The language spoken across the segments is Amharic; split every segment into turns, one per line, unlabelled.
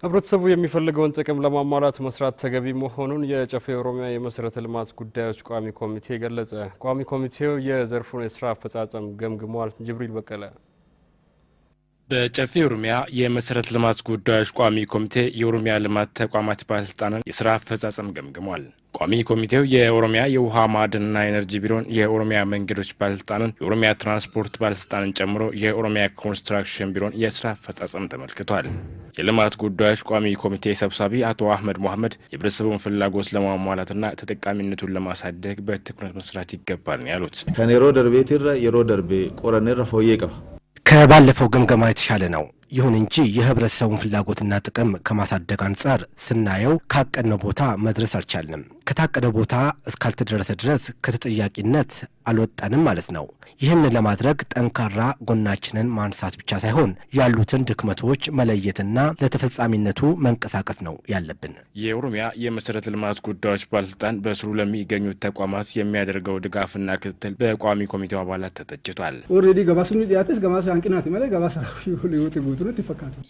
ህብረተሰቡ የሚፈልገውን ጥቅም ለማሟላት መስራት ተገቢ መሆኑን የጨፌ ኦሮሚያ የመሰረተ ልማት ጉዳዮች ቋሚ ኮሚቴ ገለጸ። ቋሚ ኮሚቴው የዘርፉን የስራ አፈጻጸም ገምግሟል። ጅብሪል በቀለ በጨፌ ኦሮሚያ የመሰረተ ልማት ጉዳዮች ቋሚ ኮሚቴ የኦሮሚያ ልማት ተቋማት ባለስልጣንን የስራ አፈጻጸም ገምግሟል። ቋሚ ኮሚቴው የኦሮሚያ የውሃ ማዕድንና ኤነርጂ ቢሮን፣ የኦሮሚያ መንገዶች ባለስልጣንን፣ የኦሮሚያ ትራንስፖርት ባለስልጣንን ጨምሮ የኦሮሚያ ኮንስትራክሽን ቢሮን የስራ አፈጻጸም ተመልክቷል። የልማት ጉዳዮች ቋሚ ኮሚቴ ሰብሳቢ አቶ አህመድ ሞሐመድ የህብረተሰቡን ፍላጎት ለማሟላትና ተጠቃሚነቱን ለማሳደግ በትኩረት መስራት ይገባል ያሉት። ከኔሮ ደርቤ የሮ ደርቤ ቆረኔ ረፎዬ ቀፋ
ከባለፈው ግምገማ የተሻለ ነው። ይሁን እንጂ የህብረተሰቡን ፍላጎትና ጥቅም ከማሳደግ አንጻር ስናየው ካቀነው ቦታ መድረስ አልቻልንም። ከታቀደ ቦታ እስካልተደረሰ ድረስ ከተጠያቂነት አልወጣንም ማለት ነው። ይህንን ለማድረግ ጠንካራ ጎናችንን ማንሳት ብቻ ሳይሆን ያሉትን ድክመቶች መለየትና ለተፈጻሚነቱ መንቀሳቀስ ነው ያለብን።
የኦሮሚያ የመሰረተ ልማት ጉዳዮች ባለስልጣን በስሩ ለሚገኙት ተቋማት የሚያደርገው ድጋፍና ክትትል በቋሚ ኮሚቴው አባላት ተተችቷል።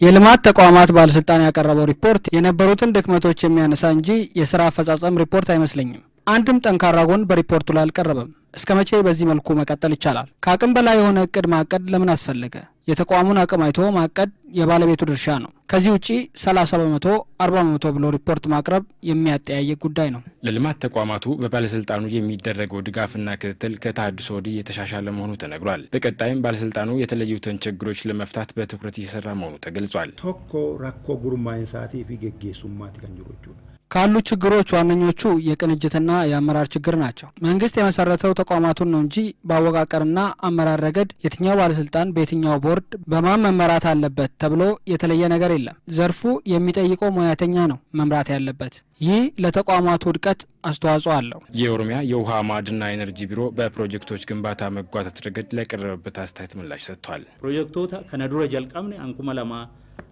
የልማት ተቋማት ባለስልጣን ያቀረበው ሪፖርት የነበሩትን ድክመቶች የሚያነሳ እንጂ የስራ አፈጻጸም ሪፖርት የሚያመለክት አይመስለኝም። አንድም ጠንካራ ጎን በሪፖርቱ ላይ አልቀረበም። እስከ መቼ በዚህ መልኩ መቀጠል ይቻላል? ከአቅም በላይ የሆነ እቅድ ማቀድ ለምን አስፈለገ? የተቋሙን አቅም አይቶ ማቀድ የባለቤቱ ድርሻ ነው። ከዚህ ውጪ 30 በመቶ፣ 40 በመቶ ብሎ ሪፖርት ማቅረብ የሚያጠያይቅ ጉዳይ ነው።
ለልማት ተቋማቱ በባለስልጣኑ የሚደረገው ድጋፍና ክትትል ከተሃድሶ ወዲህ የተሻሻለ መሆኑ ተነግሯል። በቀጣይም ባለስልጣኑ የተለዩትን ችግሮች ለመፍታት በትኩረት እየሰራ መሆኑ ተገልጿል። ቶኮ ራኮ ጉርማይን ፊገጌሱማት ከንጅሮቹ
ካሉ ችግሮች ዋነኞቹ የቅንጅትና የአመራር ችግር ናቸው። መንግስት የመሰረተው ተቋማቱን ነው እንጂ በአወቃቀርና አመራር ረገድ የትኛው ባለስልጣን በየትኛው ቦር ቦርድ በማን መመራት አለበት ተብሎ የተለየ ነገር የለም። ዘርፉ የሚጠይቀው ሙያተኛ ነው መምራት ያለበት። ይህ ለተቋማቱ ውድቀት አስተዋጽኦ አለው።
የኦሮሚያ የውሃ ማዕድንና ኤነርጂ ቢሮ በፕሮጀክቶች ግንባታ መጓተት ረገድ ለቀረበበት አስተያየት ምላሽ ሰጥቷል።
ፕሮጀክቶታ ከነዱረ ጀልቃምኔ አንኩመ ለማ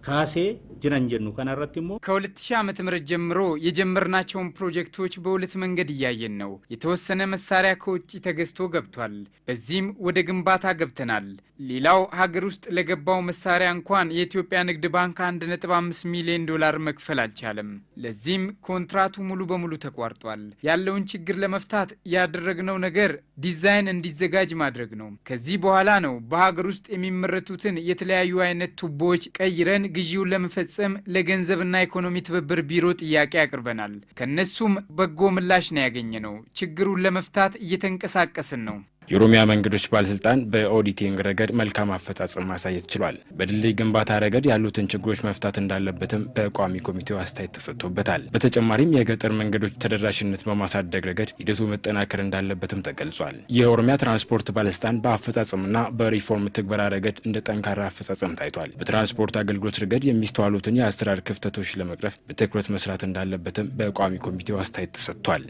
ካሴ ጅነን ጀኑ ከናረት ሞ ከ2000 ዓመተ ምህረት ጀምሮ የጀመርናቸውን ፕሮጀክቶች በሁለት መንገድ እያየን ነው። የተወሰነ መሳሪያ ከውጭ ተገዝቶ ገብቷል። በዚህም ወደ ግንባታ ገብተናል። ሌላው ሀገር ውስጥ ለገባው መሳሪያ እንኳን የኢትዮጵያ ንግድ ባንክ 1.5 ሚሊዮን ዶላር መክፈል አልቻለም። ለዚህም ኮንትራቱ ሙሉ በሙሉ ተቋርጧል። ያለውን ችግር ለመፍታት ያደረግነው ነገር ዲዛይን እንዲዘጋጅ ማድረግ ነው። ከዚህ በኋላ ነው በሀገር ውስጥ የሚመረቱትን የተለያዩ አይነት ቱቦዎች ቀይረን ግዢውን ለመፈጸም ለገንዘብና ኢኮኖሚ ትብብር ቢሮ ጥያቄ አቅርበናል። ከእነሱም በጎ ምላሽ ነው ያገኘ ነው። ችግሩን ለመፍታት እየተንቀሳቀስን ነው።
የኦሮሚያ መንገዶች ባለስልጣን በኦዲቲንግ ረገድ መልካም አፈጻጸም ማሳየት ችሏል። በድልድይ ግንባታ ረገድ ያሉትን ችግሮች መፍታት እንዳለበትም በቋሚ ኮሚቴው አስተያየት ተሰጥቶበታል። በተጨማሪም የገጠር መንገዶች ተደራሽነት በማሳደግ ረገድ ሂደቱ መጠናከር እንዳለበትም ተገልጿል። የኦሮሚያ ትራንስፖርት ባለስልጣን በአፈጻጸምና በሪፎርም ትግበራ ረገድ እንደ ጠንካራ አፈጻጸም ታይቷል። በትራንስፖርት አገልግሎት ረገድ የሚስተዋሉትን የአሰራር ክፍተቶች ለመቅረፍ በትኩረት መስራት እንዳለበትም በቋሚ ኮሚቴው አስተያየት ተሰጥቷል።